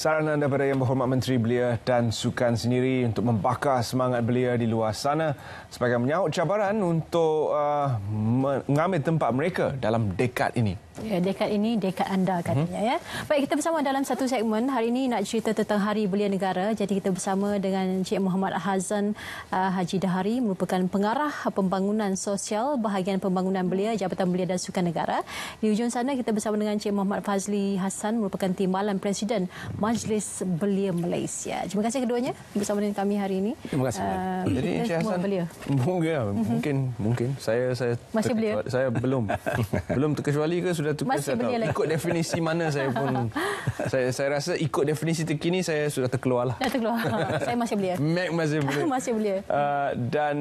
Saran anda kepada yang berhormat Menteri Belia dan Sukan sendiri untuk membakar semangat belia di luar sana sebagai menyahut cabaran untuk uh, mengambil tempat mereka dalam dekad ini. Ya, dekad ini dekad anda katanya hmm. ya. Baik kita bersama dalam satu segmen hari ini nak cerita tentang Hari Belia Negara. Jadi kita bersama dengan Cik Muhammad Hazan uh, Haji Dahari merupakan pengarah pembangunan sosial bahagian pembangunan belia Jabatan Belia dan Sukan Negara. Di ujung sana kita bersama dengan Cik Muhammad Fazli Hassan merupakan timbalan Presiden Majlis Belia Malaysia. Terima kasih keduanya bersama dengan kami hari ini. Terima kasih. Uh, Jadi Encik Hasan, Mungkin, uh-huh. mungkin, mungkin. Saya saya Masih belia? Saya belum. belum terkecuali ke sudah terkecuali? Masih belia Ikut definisi mana saya pun. saya saya rasa ikut definisi terkini saya sudah terkeluar lah. Dah terkeluar. saya masih belia. Mac masih belia. masih belia. Uh, dan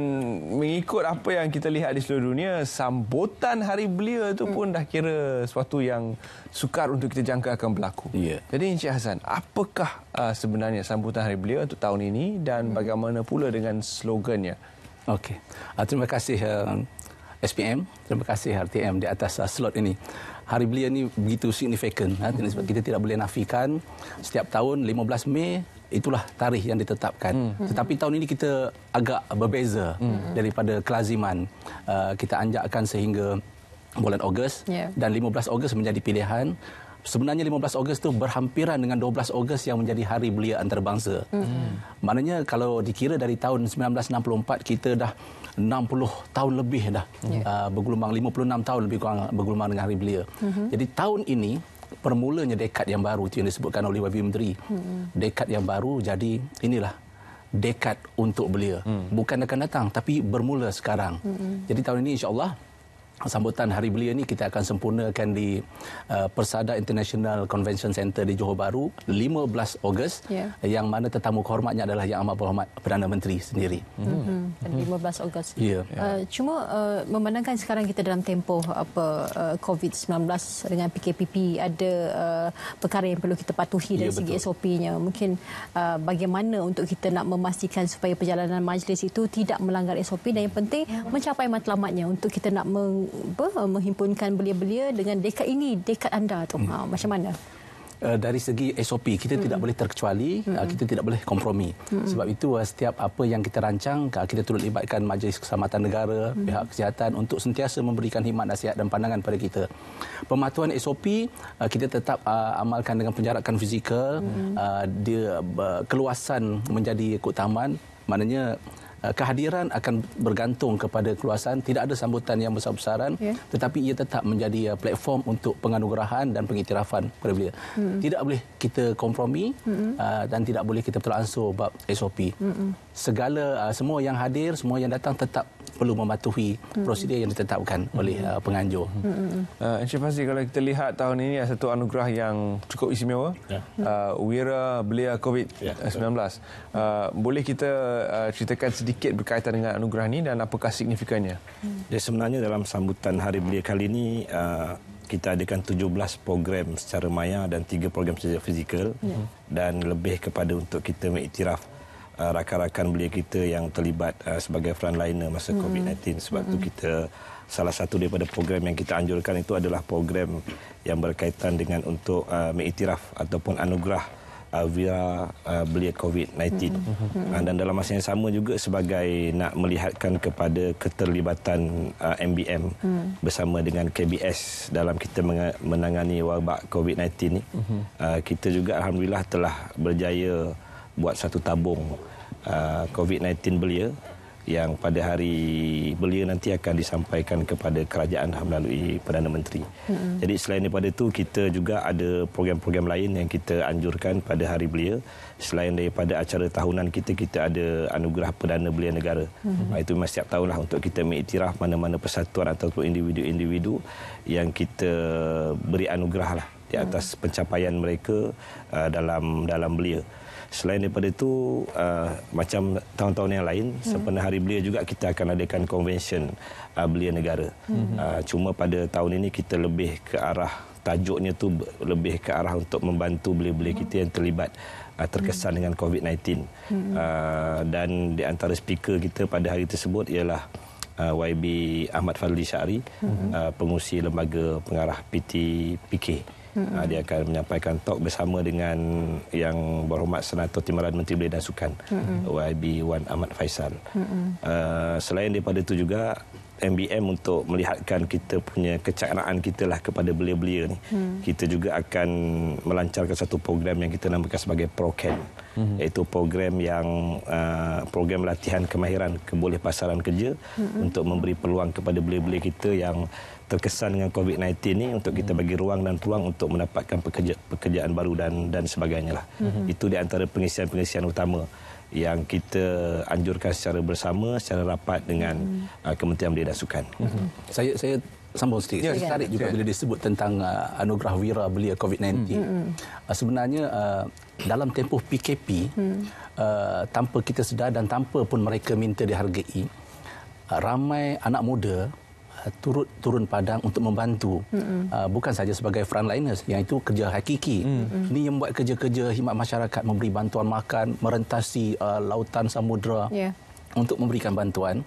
mengikut apa yang kita lihat di seluruh dunia, sambutan hari belia itu pun hmm. dah kira sesuatu yang sukar untuk kita jangka akan berlaku. Yeah. Jadi Encik Hassan apakah uh, sebenarnya sambutan hari beliau untuk tahun ini dan hmm. bagaimana pula dengan slogannya? Okey. Uh, terima kasih um, uh, SPM, terima kasih RTM di atas uh, slot ini. Hari beliau ini begitu signifikan. Uh, hmm. Ha, sebab kita tidak boleh nafikan setiap tahun 15 Mei itulah tarikh yang ditetapkan. Hmm. hmm. Tetapi tahun ini kita agak berbeza hmm. daripada kelaziman. Uh, kita anjakkan sehingga bulan Ogos yeah. dan 15 Ogos menjadi pilihan sebenarnya 15 Ogos tu berhampiran dengan 12 Ogos yang menjadi hari belia antarabangsa. Hmm. Maknanya kalau dikira dari tahun 1964 kita dah 60 tahun lebih dah yeah. uh, bergelumang 56 tahun lebih kurang bergelumang dengan hari belia. Hmm. Jadi tahun ini permulanya dekad yang baru itu yang disebutkan oleh Wabi Menteri. Hmm. Dekad yang baru jadi inilah dekad untuk belia. Hmm. Bukan akan datang tapi bermula sekarang. Hmm. Jadi tahun ini insya-Allah sambutan hari belia ni kita akan sempurnakan di uh, Persada International Convention Center di Johor Bahru 15 Ogos yeah. yang mana tetamu kehormatnya adalah Yang Amat Berhormat Perdana Menteri sendiri. Mm-hmm. Mm-hmm. 15 Ogos. Yeah. Uh, cuma uh, memandangkan sekarang kita dalam tempoh apa uh, COVID-19 dengan PKPP ada uh, perkara yang perlu kita patuhi ya, dari yeah, segi betul. SOP-nya. Mungkin uh, bagaimana untuk kita nak memastikan supaya perjalanan majlis itu tidak melanggar SOP dan yang penting ya. mencapai matlamatnya untuk kita nak meng- apa menghimpunkan belia-belia dengan dekat ini dekat anda tu hmm. ha, macam mana eh, dari segi SOP kita hmm. tidak boleh terkecuali eh, hmm. kita tidak boleh kompromi hmm. sebab itu eh, setiap apa yang kita rancang kita turut libatkan majlis keselamatan negara hmm. pihak kesihatan untuk sentiasa memberikan himat nasihat dan pandangan pada kita pematuhan SOP kita tetap amalkan dengan penjarakan fizikal hmm. dia keluasan menjadi keutamaan maknanya Eh, kehadiran akan bergantung kepada keluasan tidak ada sambutan yang besar-besaran yeah. tetapi ia tetap menjadi eh, platform untuk penganugerahan dan pengiktirafan kepada beliau mm. tidak boleh kita kompromi mm-hmm. uh, dan tidak boleh kita bertolak ansur bab SOP mm-hmm. segala uh, semua yang hadir semua yang datang tetap perlu mematuhi hmm. prosedur yang ditetapkan oleh uh, penganjur. Hmm. Uh, Encik Fazli, kalau kita lihat tahun ini satu anugerah yang cukup istimewa, yeah. uh, Wira Belia COVID-19. Yeah. Ya. Uh, boleh kita uh, ceritakan sedikit berkaitan dengan anugerah ini dan apakah signifikannya? Hmm. Ya, Jadi sebenarnya dalam sambutan Hari Belia kali ini, uh, kita adakan 17 program secara maya dan 3 program secara fizikal yeah. dan lebih kepada untuk kita mengiktiraf uh, rakan-rakan belia kita yang terlibat uh, sebagai frontliner masa hmm. COVID-19 sebab hmm. tu kita salah satu daripada program yang kita anjurkan itu adalah program yang berkaitan dengan untuk uh, mengiktiraf ataupun anugerah uh, via uh, belia COVID-19 hmm. uh, hmm. dan dalam masa yang sama juga sebagai nak melihatkan kepada keterlibatan uh, MBM hmm. bersama dengan KBS dalam kita menangani wabak COVID-19 ni hmm. uh, kita juga alhamdulillah telah berjaya buat satu tabung Uh, COVID-19 belia yang pada hari belia nanti akan disampaikan kepada kerajaan melalui Perdana Menteri. Mm-hmm. Jadi selain daripada itu, kita juga ada program-program lain yang kita anjurkan pada hari belia. Selain daripada acara tahunan kita, kita ada anugerah Perdana Belia Negara. Mm-hmm. Itu memang setiap tahunlah untuk kita mengiktiraf mana-mana persatuan ataupun individu-individu yang kita beri anugerah lah di atas hmm. pencapaian mereka uh, dalam dalam belia. Selain daripada itu, uh, macam tahun-tahun yang lain, hmm. sempena hari belia juga kita akan adakan konvensyen uh, belia negara. Hmm. Uh, cuma pada tahun ini kita lebih ke arah tajuknya tu lebih ke arah untuk membantu belia-belia kita yang terlibat uh, terkesan hmm. dengan COVID-19. Hmm. Uh, dan di antara speaker kita pada hari tersebut ialah uh, YB Ahmad Fadli Syari, hmm. uh, pengusi lembaga pengarah PT PK. Hmm. Dia akan menyampaikan talk bersama dengan yang berhormat Senator Timbalan Menteri Belia dan Sukan, hmm. YB Wan Ahmad Faisal. Hmm. Uh, selain daripada itu juga, MBM untuk melihatkan kita punya kecakaraan kita lah kepada belia-belia ni. Hmm. Kita juga akan melancarkan satu program yang kita namakan sebagai ProCan. Hmm. Iaitu program yang uh, program latihan kemahiran keboleh pasaran kerja hmm. untuk memberi peluang kepada belia-belia kita yang terkesan dengan COVID-19 ni untuk kita bagi ruang dan peluang untuk mendapatkan pekerja, pekerjaan baru dan dan sebagainya lah. Hmm. Itu di antara pengisian-pengisian utama yang kita anjurkan secara bersama secara rapat dengan hmm. Uh, Kementerian Belia dan Sukan. Hmm. Saya saya sambung sikit. Ya, saya ya. tertarik ya. juga ya. bila disebut tentang uh, anugerah wira belia COVID-19. Hmm, hmm. Hmm. Uh, sebenarnya uh, dalam tempoh PKP hmm. uh, tanpa kita sedar dan tanpa pun mereka minta dihargai uh, ramai anak muda Uh, turut turun padang untuk membantu. Mm-hmm. Uh, bukan saja sebagai frontliners, yang itu kerja hakiki. Mm-hmm. Ini yang buat kerja-kerja himat masyarakat memberi bantuan makan, merentasi uh, lautan samudra yeah. untuk memberikan bantuan.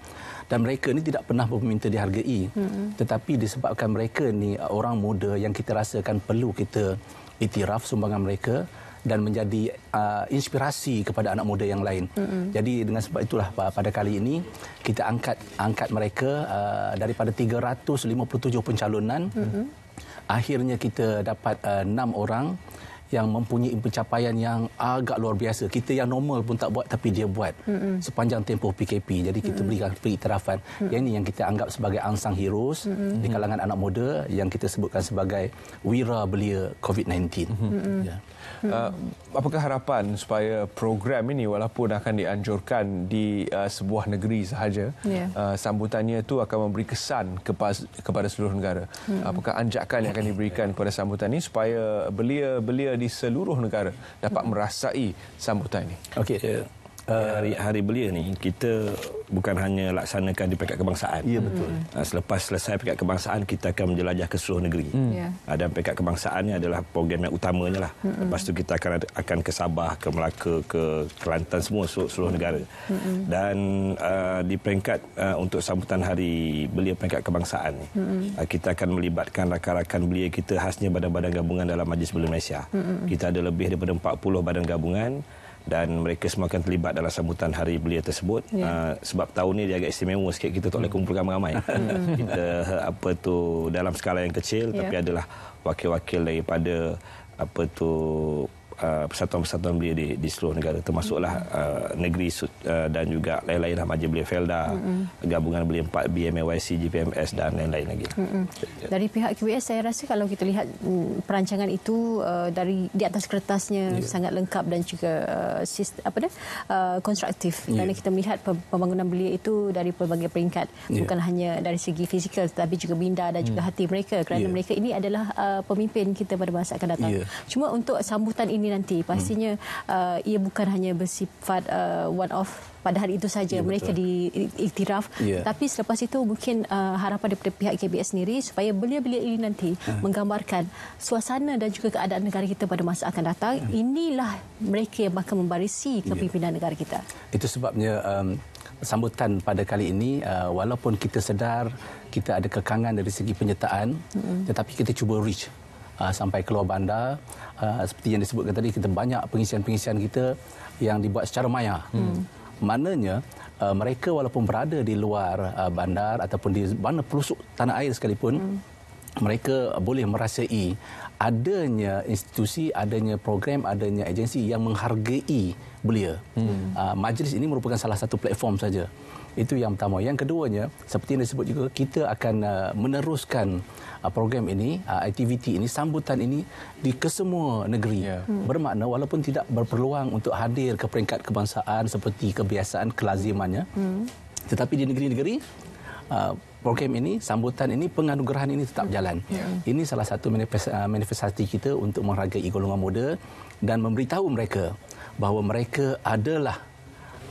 Dan mereka ini tidak pernah meminta minta dihargai. Mm-hmm. Tetapi disebabkan mereka ini uh, orang muda yang kita rasakan perlu kita itiraf sumbangan mereka, dan menjadi uh, inspirasi kepada anak muda yang lain. Mm-hmm. Jadi dengan sebab itulah pada kali ini kita angkat angkat mereka uh, daripada 357 pencalonan. Mm-hmm. Akhirnya kita dapat uh, 6 orang yang mempunyai pencapaian yang agak luar biasa. Kita yang normal pun tak buat tapi dia buat mm -hmm. sepanjang tempoh PKP. Jadi kita mm -hmm. berikan pengiktirafan. Mm -hmm. Yang ini yang kita anggap sebagai ansang heroes mm -hmm. di kalangan anak muda yang kita sebutkan sebagai wira belia COVID-19. Mm -hmm. yeah. Uh, apakah harapan supaya program ini walaupun akan dianjurkan di uh, sebuah negeri sahaja yeah. uh, sambutannya itu akan memberi kesan kepas, kepada seluruh negara mm. apakah anjakan yang akan diberikan kepada sambutan ini supaya belia-belia di seluruh negara dapat merasai sambutan ini. Okey, Eh, hari hari belia ni kita bukan hanya laksanakan di pekat kebangsaan. Ya betul. Mm. Selepas selesai pekat kebangsaan kita akan menjelajah ke seluruh negeri. Mm. Yeah. Ya. Dan pekat kebangsaan ni adalah program yang utamanya lah. Mm-mm. Lepas tu kita akan akan ke Sabah, ke Melaka, ke Kelantan semua seluruh negara. Mm-mm. Dan uh, di peringkat uh, untuk sambutan hari belia pekat kebangsaan ni uh, kita akan melibatkan rakan-rakan belia kita khasnya badan-badan gabungan dalam Majlis Belia Malaysia. Mm-mm. Kita ada lebih daripada 40 badan gabungan dan mereka semakin terlibat dalam sambutan hari belia tersebut yeah. Ya. uh, sebab tahun ini dia agak istimewa sikit kita tak boleh hmm. kumpulkan ramai hmm. kita apa tu dalam skala yang kecil yeah. tapi adalah wakil-wakil daripada apa tu Uh, persatuan-persatuan beliau di, di seluruh negara termasuklah uh, negeri uh, dan juga lain-lain lah majlis beliau Felda Mm-mm. gabungan beliau empat BMYC GPMS dan lain-lain lagi Mm-mm. dari pihak QBS saya rasa kalau kita lihat mm, perancangan itu uh, dari di atas kertasnya yeah. sangat lengkap dan juga uh, sist, apa dah uh, konstruktif ya. kerana kita melihat pembangunan beliau itu dari pelbagai peringkat yeah. bukan hanya dari segi fizikal tetapi juga minda dan juga mm. hati mereka kerana yeah. mereka ini adalah uh, pemimpin kita pada masa akan datang yeah. cuma untuk sambutan ini ini nanti hmm. pastinya hmm. uh, ia bukan hanya bersifat uh, one off pada hari itu saja ya, mereka diiktiraf ya. tapi selepas itu mungkin uh, harapan daripada pihak KBS sendiri supaya belia-belia ini nanti ha. menggambarkan suasana dan juga keadaan negara kita pada masa akan datang ya. inilah mereka yang bakal membarisi ya. kepimpinan ya. negara kita itu sebabnya um, sambutan pada kali ini uh, walaupun kita sedar kita ada kekangan dari segi penyertaan hmm. tetapi kita cuba reach Uh, sampai keluar bandar. Uh, seperti yang disebutkan tadi, kita banyak pengisian-pengisian kita yang dibuat secara maya. Hmm. Maknanya, uh, mereka walaupun berada di luar bandar ataupun di mana pelusuk tanah air sekalipun, hmm. mereka boleh merasai adanya institusi, adanya program, adanya agensi yang menghargai belia. Hmm. Uh, majlis ini merupakan salah satu platform saja. Itu yang pertama. Yang keduanya, seperti yang disebut juga, kita akan uh, meneruskan uh, program ini, uh, aktiviti ini, sambutan ini di kesemua negeri. Yeah. Hmm. Bermakna walaupun tidak berpeluang untuk hadir ke peringkat kebangsaan seperti kebiasaan, kelazimannya, hmm. tetapi di negeri-negeri, program ini, sambutan ini, penganugerahan ini tetap jalan. Yeah. Ini salah satu uh, manifestasi kita untuk menghargai golongan muda dan memberitahu mereka bahawa mereka adalah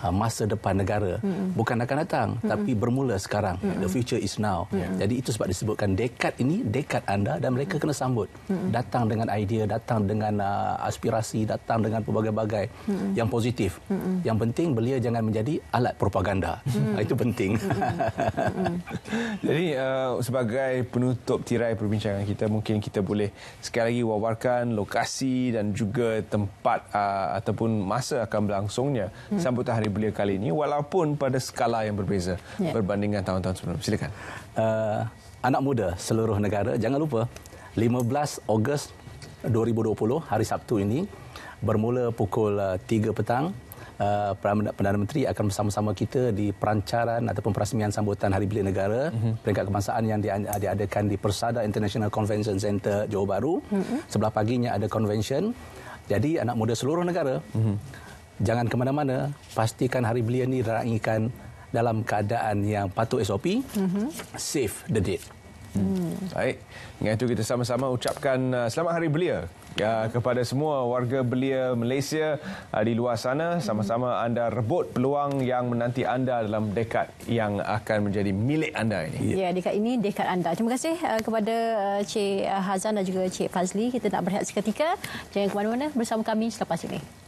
Ah, masa depan negara mm-hmm. bukan akan datang mm-hmm. tapi bermula sekarang mm-hmm. the future is now mm-hmm. jadi itu sebab disebutkan dekad ini dekad anda dan mereka kena sambut mm-hmm. datang dengan idea datang dengan uh, aspirasi datang dengan pelbagai-bagai mm-hmm. yang positif mm-hmm. yang penting belia jangan menjadi alat propaganda mm-hmm. itu penting mm-hmm. jadi uh, sebagai penutup tirai perbincangan kita mungkin kita boleh sekali lagi wawarkan lokasi dan juga tempat uh, ataupun masa akan berlangsungnya mm-hmm. sambutan hari belia kali ini walaupun pada skala yang berbeza ya. berbandingkan tahun-tahun sebelum. Silakan. Uh, anak muda seluruh negara jangan lupa 15 Ogos 2020 hari Sabtu ini bermula pukul 3 uh, petang Uh, Perdana Menteri akan bersama-sama kita di perancaran ataupun perasmian sambutan Hari Bilik Negara mm-hmm. peringkat kebangsaan yang diadakan di Persada International Convention Center Johor Bahru. Mm-hmm. Sebelah paginya ada convention. Jadi anak muda seluruh negara mm-hmm jangan ke mana-mana pastikan hari belia ni raikan dalam keadaan yang patut SOP mm-hmm. save the date Hmm. Baik, dengan itu kita sama-sama ucapkan uh, selamat hari belia ya, kepada semua warga belia Malaysia uh, di luar sana. Hmm. Sama-sama anda rebut peluang yang menanti anda dalam dekad yang akan menjadi milik anda ini. Ya, ya. dekad ini dekad anda. Terima kasih uh, kepada Cik Hazan dan juga Cik Fazli. Kita nak berehat seketika. Jangan ke mana-mana bersama kami selepas ini.